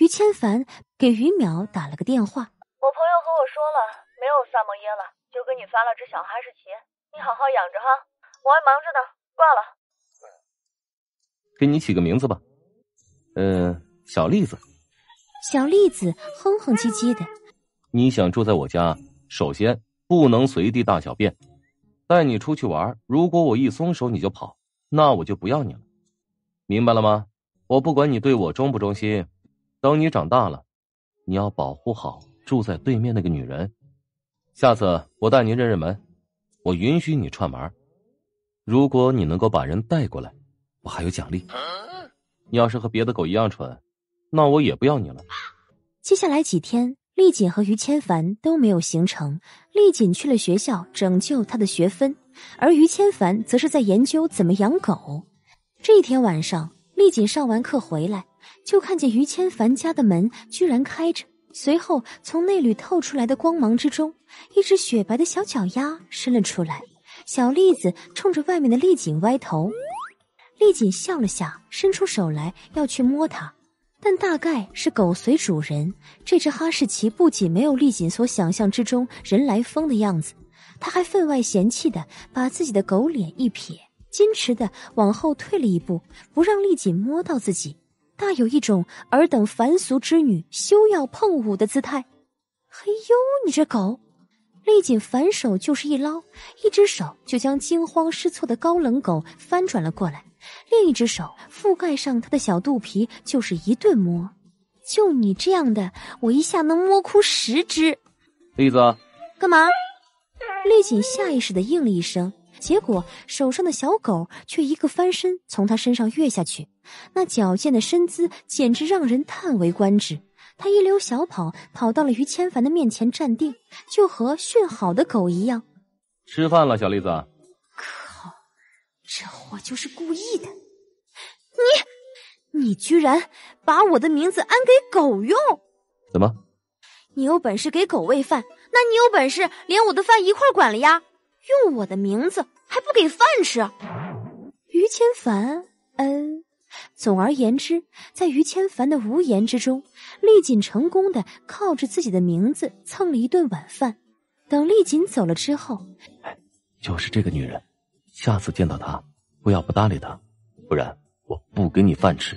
于千凡给于淼打了个电话。我朋友和我说了，没有萨摩耶了，就给你发了只小哈士奇，你好好养着哈。我还忙着呢，挂了。给你起个名字吧，嗯，小栗子。小栗子哼哼唧唧的。你想住在我家，首先不能随地大小便。带你出去玩，如果我一松手你就跑，那我就不要你了。明白了吗？我不管你对我忠不忠心。等你长大了，你要保护好住在对面那个女人。下次我带您认认门，我允许你串门。如果你能够把人带过来，我还有奖励。你要是和别的狗一样蠢，那我也不要你了。接下来几天，丽锦和于千凡都没有行程。丽锦去了学校拯救她的学分，而于千凡则是在研究怎么养狗。这一天晚上，丽锦上完课回来。就看见于千凡家的门居然开着，随后从那缕透出来的光芒之中，一只雪白的小脚丫伸了出来。小栗子冲着外面的丽锦歪头，丽锦笑了下，伸出手来要去摸它，但大概是狗随主人，这只哈士奇不仅没有丽锦所想象之中人来疯的样子，它还分外嫌弃的把自己的狗脸一撇，矜持的往后退了一步，不让丽锦摸到自己。大有一种尔等凡俗之女休要碰我”的姿态。嘿呦，你这狗！丽锦反手就是一捞，一只手就将惊慌失措的高冷狗翻转了过来，另一只手覆盖上他的小肚皮，就是一顿摸。就你这样的，我一下能摸哭十只。栗子，干嘛？丽锦下意识的应了一声。结果手上的小狗却一个翻身从他身上跃下去，那矫健的身姿简直让人叹为观止。他一溜小跑跑到了于千帆的面前站定，就和训好的狗一样。吃饭了，小栗子。靠，这货就是故意的。你，你居然把我的名字安给狗用？怎么？你有本事给狗喂饭，那你有本事连我的饭一块管了呀？用我的名字还不给饭吃？于千凡，嗯，总而言之，在于千凡的无言之中，丽锦成功的靠着自己的名字蹭了一顿晚饭。等丽锦走了之后，就是这个女人，下次见到她，不要不搭理她，不然我不给你饭吃。